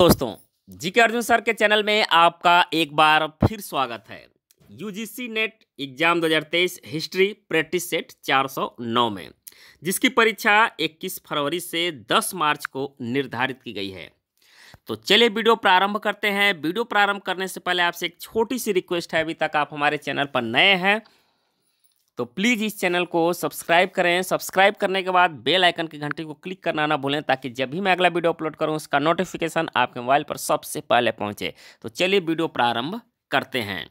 दोस्तों के अर्जुन सर के चैनल में आपका एक बार फिर स्वागत है UGC NET exam 2023 history practice set 409 में जिसकी परीक्षा 21 फरवरी से 10 मार्च को निर्धारित की गई है तो चलिए वीडियो प्रारंभ करते हैं वीडियो प्रारंभ करने से पहले आपसे एक छोटी सी रिक्वेस्ट है अभी तक आप हमारे चैनल पर नए हैं तो प्लीज़ इस चैनल को सब्सक्राइब करें सब्सक्राइब करने के बाद बेल आइकन की घंटी को क्लिक करना ना भूलें ताकि जब भी मैं अगला वीडियो अपलोड करूं उसका नोटिफिकेशन आपके मोबाइल पर सबसे पहले पहुंचे तो चलिए वीडियो प्रारंभ करते हैं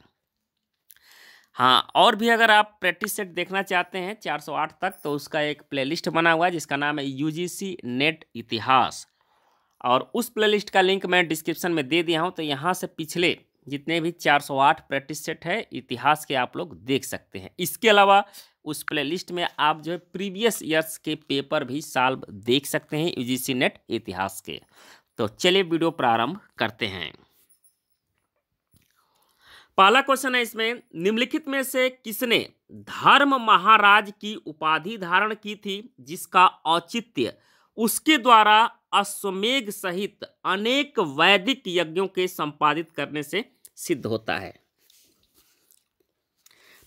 हाँ और भी अगर आप प्रैक्टिस सेट देखना चाहते हैं 408 तक तो उसका एक प्ले बना हुआ है जिसका नाम है यू नेट इतिहास और उस प्ले का लिंक मैं डिस्क्रिप्शन में दे दिया हूँ तो यहाँ से पिछले जितने भी 408 प्रैक्टिस सेट है इतिहास के आप लोग देख सकते हैं इसके अलावा उस प्लेलिस्ट में आप जो है प्रीवियस ईयर्स के पेपर भी साल्व देख सकते हैं यूजीसी नेट इतिहास के तो चलिए वीडियो प्रारंभ करते हैं पहला क्वेश्चन है इसमें निम्नलिखित में से किसने धर्म महाराज की उपाधि धारण की थी जिसका औचित्य उसके द्वारा अश्वमेघ सहित अनेक वैदिक यज्ञों के संपादित करने से सिद्ध होता है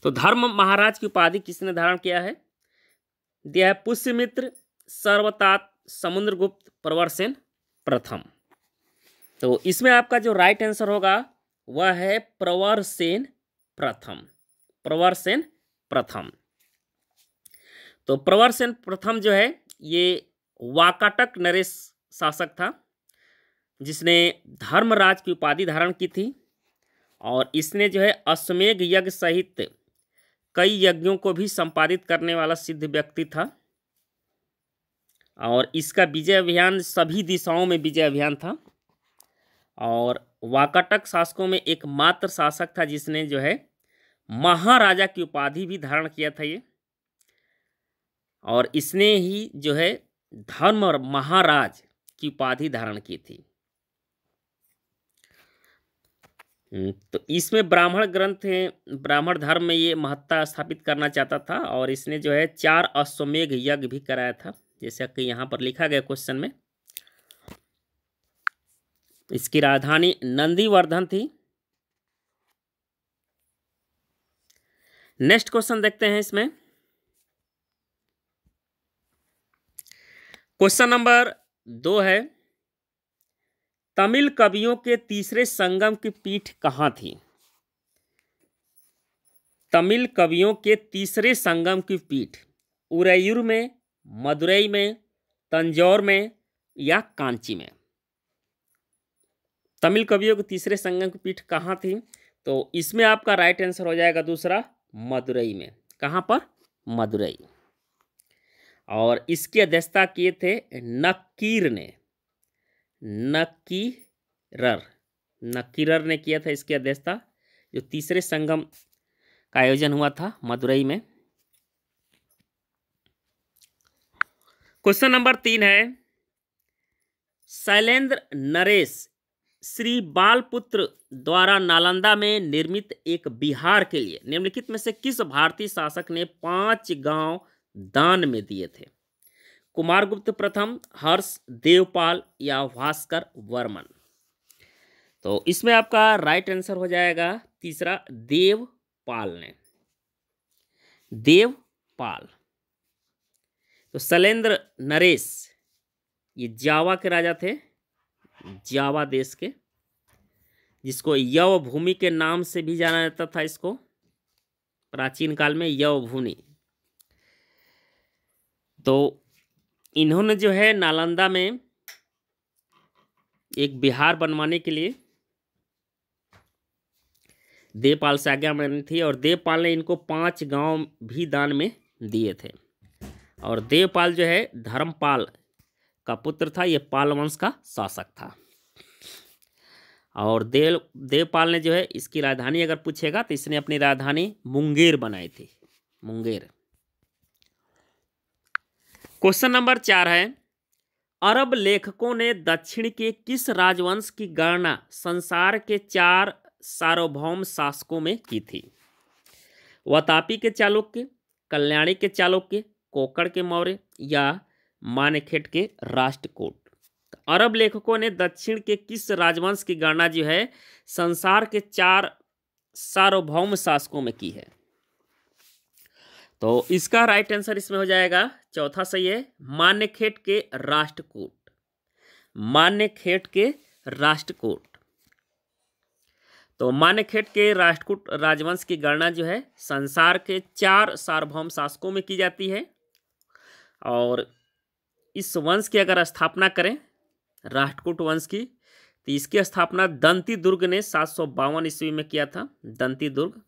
तो धर्म महाराज की उपाधि किसने धारण किया है दिया है पुष्यमित्र सर्वतात समुद्रगुप्त प्रवरसेन प्रथम तो इसमें आपका जो राइट आंसर होगा वह है प्रवरसेन प्रथम प्रवरसेन प्रथम तो प्रवरसेन प्रथम जो है ये वाकाटक नरेश शासक था जिसने धर्मराज की उपाधि धारण की थी और इसने जो है अश्वमेघ यज्ञ सहित कई यज्ञों को भी संपादित करने वाला सिद्ध व्यक्ति था और इसका विजय अभियान सभी दिशाओं में विजय अभियान था और वाकटक शासकों में एकमात्र शासक था जिसने जो है महाराजा की उपाधि भी धारण किया था ये और इसने ही जो है धर्म और महाराज की उपाधि धारण की थी हम्म, तो इसमें ब्राह्मण ग्रंथ ब्राह्मण धर्म में ये महत्ता स्थापित करना चाहता था और इसने जो है चार अश्वमेघ यज्ञ भी कराया था जैसा कि यहाँ पर लिखा गया क्वेश्चन में इसकी राजधानी नंदीवर्धन थी नेक्स्ट क्वेश्चन देखते हैं इसमें क्वेश्चन नंबर दो है तमिल कवियों के तीसरे संगम की पीठ कहाँ थी तमिल कवियों के तीसरे संगम की पीठ उरैयूर में मदुरई में तंजौर में या कांची में तमिल कवियों के तीसरे संगम की पीठ कहाँ थी तो इसमें आपका राइट आंसर हो जाएगा दूसरा मदुरई में कहाँ पर मदुरई और इसकी अध्यक्षता किए थे नक्कीर ने नकीरर नकीरर ने किया था इसकी अध्यक्षता जो तीसरे संगम का आयोजन हुआ था मदुरई में क्वेश्चन नंबर तीन है शैलेंद्र नरेश श्री बालपुत्र द्वारा नालंदा में निर्मित एक बिहार के लिए निम्नलिखित में से किस भारतीय शासक ने पांच गांव दान में दिए थे कुमारगुप्त प्रथम हर्ष देवपाल या भास्कर वर्मन तो इसमें आपका राइट आंसर हो जाएगा तीसरा देवपाल ने देवपाल तो शैलेंद्र नरेश ये जावा के राजा थे जावा देश के जिसको यव भूमि के नाम से भी जाना जाता था इसको प्राचीन काल में यव भूमि तो इन्होंने जो है नालंदा में एक बिहार बनवाने के लिए देवपाल से आज्ञा मानी थी और देवपाल ने इनको पांच गांव भी दान में दिए थे और देवपाल जो है धर्मपाल का पुत्र था ये पाल वंश का शासक था और देव देवपाल ने जो है इसकी राजधानी अगर पूछेगा तो इसने अपनी राजधानी मुंगेर बनाई थी मुंगेर क्वेश्चन नंबर चार है अरब लेखकों ने दक्षिण के किस राजवंश की गणना संसार के चार सार्वभौम शासकों में की थी वतापी के चालुक्य कल्याणी के चालुक्य कोकड़ के मौर्य या मानखेट के राष्ट्रकूट अरब लेखकों ने दक्षिण के किस राजवंश की गणना जो है संसार के चार सार्वभौम शासकों में की है तो इसका राइट आंसर इसमें हो जाएगा चौथा सही है मान्यखेट के राष्ट्रकूट मान्यखेट के राष्ट्रकूट तो मान्यखेट के राष्ट्रकूट राजवंश की गणना जो है संसार के चार सार्वभौम शासकों में की जाती है और इस वंश की अगर स्थापना करें राष्ट्रकूट वंश की तो इसकी स्थापना दंती दुर्ग ने सात सौ बावन ईस्वी में किया था दंती दुर्ग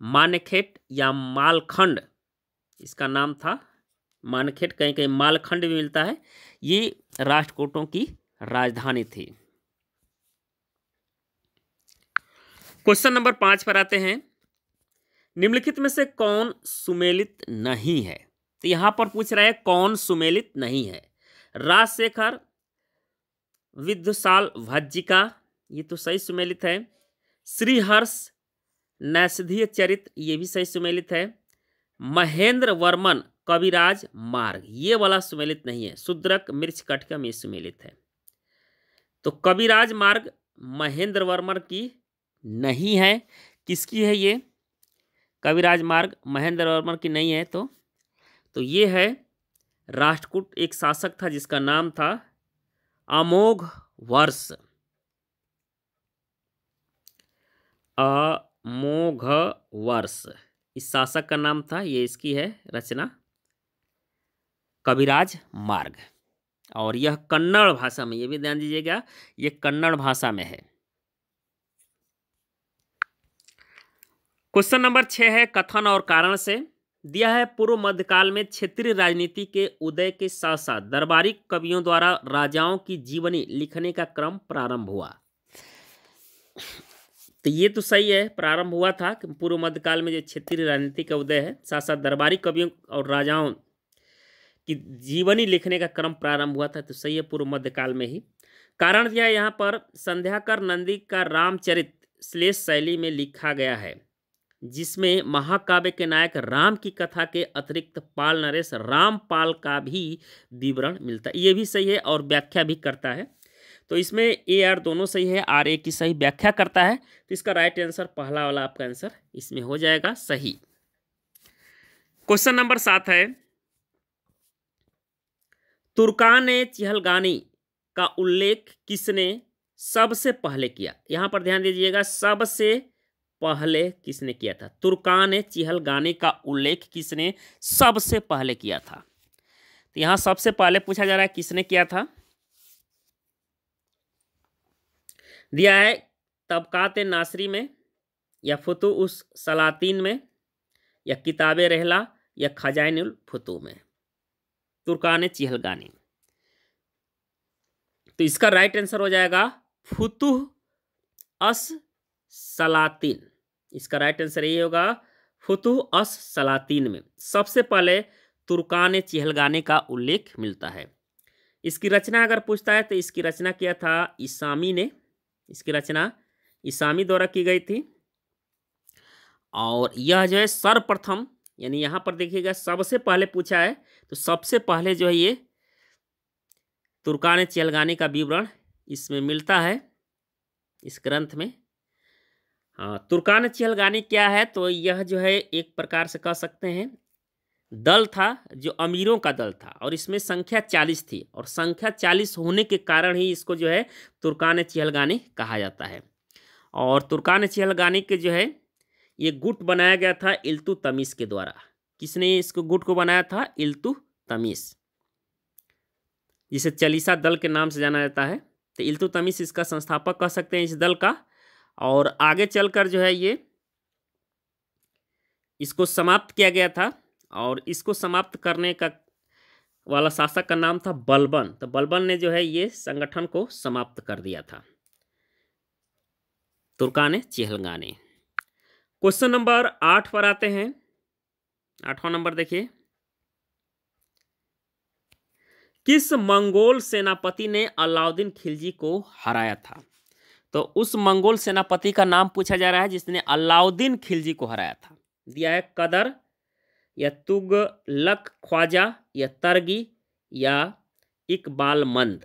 मानखेट या मालखंड इसका नाम था मानखेट कहीं कहीं मालखंड भी मिलता है ये राष्ट्रकोटों की राजधानी थी क्वेश्चन नंबर पाँच पर आते हैं निम्नलिखित में से कौन सुमेलित नहीं है तो यहाँ पर पूछ रहा है कौन सुमेलित नहीं है राजशेखर विद्युशाल भज्जिका ये तो सही सुमेलित है श्रीहर्ष नैषधीय चरित्र ये भी सही सुमेलित है महेंद्र वर्मन कविराज मार्ग ये वाला सुमेलित नहीं है शूद्रक मृक्ष कटकम ये सुमेलित है तो कविराज मार्ग महेंद्र वर्मन की नहीं है किसकी है ये कविराज मार्ग महेंद्र वर्मन की नहीं है तो तो ये है राष्ट्रकूट एक शासक था जिसका नाम था अमोघ वर्ष आ मोघवर्ष इस शासक का नाम था ये इसकी है रचना कविराज मार्ग और यह कन्नड़ भाषा में ये भी ध्यान दीजिएगा ये कन्नड़ भाषा में है क्वेश्चन नंबर छः है कथन और कारण से दिया है पूर्व मध्यकाल में क्षेत्रीय राजनीति के उदय के साथ साथ दरबारी कवियों द्वारा राजाओं की जीवनी लिखने का क्रम प्रारंभ हुआ तो ये तो सही है प्रारंभ हुआ था कि पूर्व मध्यकाल में जो क्षेत्रीय राजनीति का उदय है साथ साथ दरबारी कवियों और राजाओं की जीवनी लिखने का क्रम प्रारंभ हुआ था तो सही है पूर्व मध्यकाल में ही कारण यह यहाँ पर संध्याकर नंदी का रामचरित श्लेष शैली में लिखा गया है जिसमें महाकाव्य के नायक राम की कथा के अतिरिक्त पाल नरेश रामपाल का भी विवरण मिलता है ये भी सही है और व्याख्या भी करता है तो इसमें ए आर दोनों सही है आर ए की सही व्याख्या करता है तो इसका राइट आंसर पहला वाला आपका आंसर इसमें हो जाएगा सही क्वेश्चन नंबर सात है तुर्कान ए का उल्लेख किसने सबसे पहले किया यहां पर ध्यान दीजिएगा सबसे पहले किसने किया था तुर्कान चिहल गाने का उल्लेख किसने सबसे पहले किया था तो यहाँ सबसे पहले पूछा जा रहा है किसने किया था दिया है तबक़ात नासरी में या फतु उस सलातीन में या किताब रहला या खजाइनुल फतु में तुर्कान चिहलगानी तो इसका राइट आंसर हो जाएगा फतूह अस सलातीन इसका राइट आंसर यही होगा फतूह अस सलातीन में सबसे पहले तुर्कान चिहलगाने का उल्लेख मिलता है इसकी रचना अगर पूछता है तो इसकी रचना किया था इसामी ने इसकी रचना ईसामी द्वारा की गई थी और यह जो है सर्वप्रथम यानी यहाँ पर देखिएगा सबसे पहले पूछा है तो सबसे पहले जो है ये तुर्कान चेलगाने का विवरण इसमें मिलता है इस ग्रंथ में हाँ तुर्कान चेलगानी क्या है तो यह जो है एक प्रकार से कह सकते हैं दल था जो अमीरों का दल था और इसमें संख्या चालीस थी और संख्या चालीस होने के कारण ही इसको जो है तुर्कान चिहलगानी कहा जाता है और तुर्कान चिहलगानी के जो है ये गुट बनाया गया था इल्तु तमीस के द्वारा किसने इसको गुट को बनाया था इल्तु तमीस जिसे चलीसा दल के नाम से जाना जाता है तो इल्तु तमीस इसका संस्थापक कह सकते हैं इस दल का और आगे चलकर जो है ये इसको समाप्त किया गया था और इसको समाप्त करने का वाला शासक का नाम था बलबन तो बलबन ने जो है ये संगठन को समाप्त कर दिया था तुर्कान चेहलगाने क्वेश्चन नंबर आठ पर आते हैं आठवां नंबर देखिए किस मंगोल सेनापति ने अलाउद्दीन खिलजी को हराया था तो उस मंगोल सेनापति का नाम पूछा जा रहा है जिसने अलाउद्दीन खिलजी को हराया था दिया है कदर या तुग लक ख्वाजा या तरगी या इकबाल मंद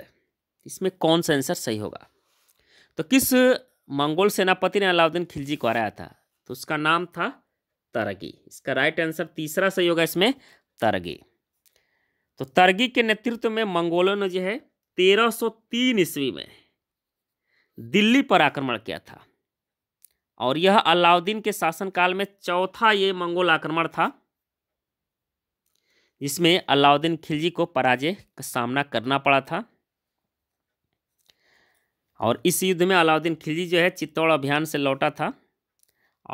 इसमें कौन सा आंसर सही होगा तो किस मंगोल सेनापति ने अलाउद्दीन खिलजी को हराया था तो उसका नाम था तरगी इसका राइट आंसर तीसरा सही होगा इसमें तरगी तो तरगी के नेतृत्व में मंगोलों ने जो है 1303 ईस्वी में दिल्ली पर आक्रमण किया था और यह अलाउद्दीन के शासनकाल में चौथा ये मंगोल आक्रमण था इसमें अलाउद्दीन खिलजी को पराजय का सामना करना पड़ा था और इस युद्ध में अलाउद्दीन खिलजी जो है चित्तौड़ अभियान से लौटा था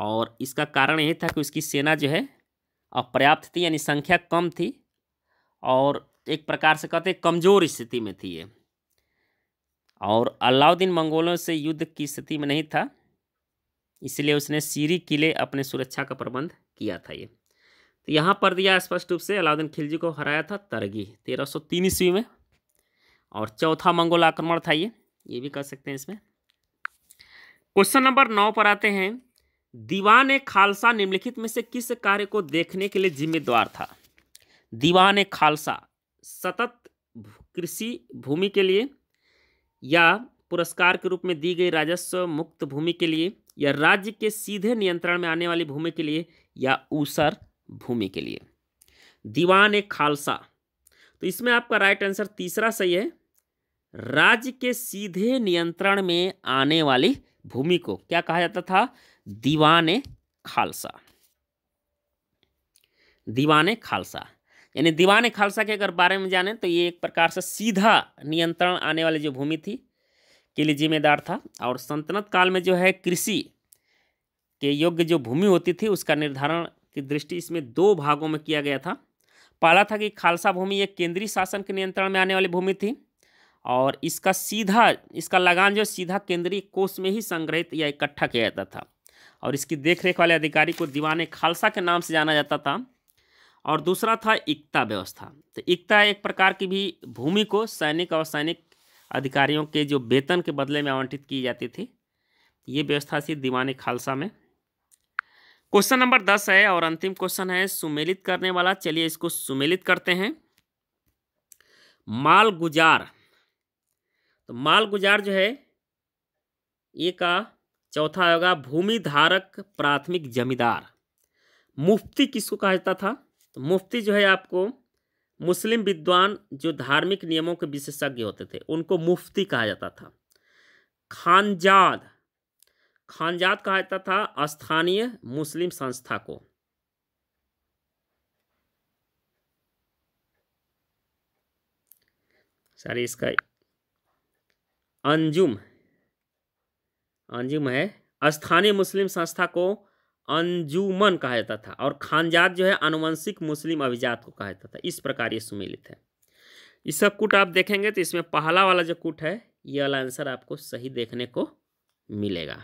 और इसका कारण यही था कि उसकी सेना जो है अपर्याप्त थी यानी संख्या कम थी और एक प्रकार से कहते कमज़ोर स्थिति में थी ये और अलाउद्दीन मंगोलों से युद्ध की स्थिति में नहीं था इसलिए उसने सीरी किले अपने सुरक्षा का प्रबंध किया था ये तो यहाँ पर दिया स्पष्ट रूप से अलाउद्दीन खिलजी को हराया था तरगी तेरह सौ तीन ईस्वी में और चौथा मंगोल आक्रमण था ये ये भी कह सकते हैं इसमें क्वेश्चन नंबर नौ पर आते हैं दीवान खालसा निम्नलिखित में से किस कार्य को देखने के लिए जिम्मेदार था दीवान खालसा सतत कृषि भूमि के लिए या पुरस्कार के रूप में दी गई राजस्व मुक्त भूमि के लिए या राज्य के सीधे नियंत्रण में आने वाली भूमि के लिए या ऊसर भूमि के लिए दीवान ए खालसा तो इसमें आपका राइट आंसर तीसरा सही है राज्य के सीधे नियंत्रण में आने वाली भूमि को क्या कहा जाता था दीवान ए खालसा दीवान ए खालसा यानी दीवान ए खालसा के अगर बारे में जाने तो ये एक प्रकार से सीधा नियंत्रण आने वाली जो भूमि थी के लिए जिम्मेदार था और संतनत काल में जो है कृषि के योग्य जो भूमि होती थी उसका निर्धारण की दृष्टि इसमें दो भागों में किया गया था पहला था कि खालसा भूमि एक केंद्रीय शासन के नियंत्रण में आने वाली भूमि थी और इसका सीधा इसका लगान जो सीधा केंद्रीय कोष में ही संग्रहित या इकट्ठा किया जाता था और इसकी देखरेख वाले अधिकारी को दीवान खालसा के नाम से जाना जाता था और दूसरा था एकता व्यवस्था तो एकता एक प्रकार की भी भूमि को सैनिक और सैनिक अधिकारियों के जो वेतन के बदले में आवंटित की जाती थी ये व्यवस्था थी दीवाने खालसा में क्वेश्चन नंबर दस है और अंतिम क्वेश्चन है सुमेलित करने वाला चलिए इसको सुमेलित करते हैं मालगुजार तो मालगुजार जो है ये का चौथा होगा भूमिधारक प्राथमिक जमींदार मुफ्ती किसको कहा जाता था तो मुफ्ती जो है आपको मुस्लिम विद्वान जो धार्मिक नियमों के विशेषज्ञ होते थे उनको मुफ्ती कहा जाता था खानजाद खानजात कहा जाता था स्थानीय मुस्लिम संस्था को सॉरी इसका अंजुम अंजुम है स्थानीय मुस्लिम संस्था को अंजुमन कहा जाता था और खानजात जो है आनुवंशिक मुस्लिम अभिजात को कहा जाता था इस प्रकार ये सुमिलित है ये सब कुट आप देखेंगे तो इसमें पहला वाला जो कुट है ये वाला आंसर आपको सही देखने को मिलेगा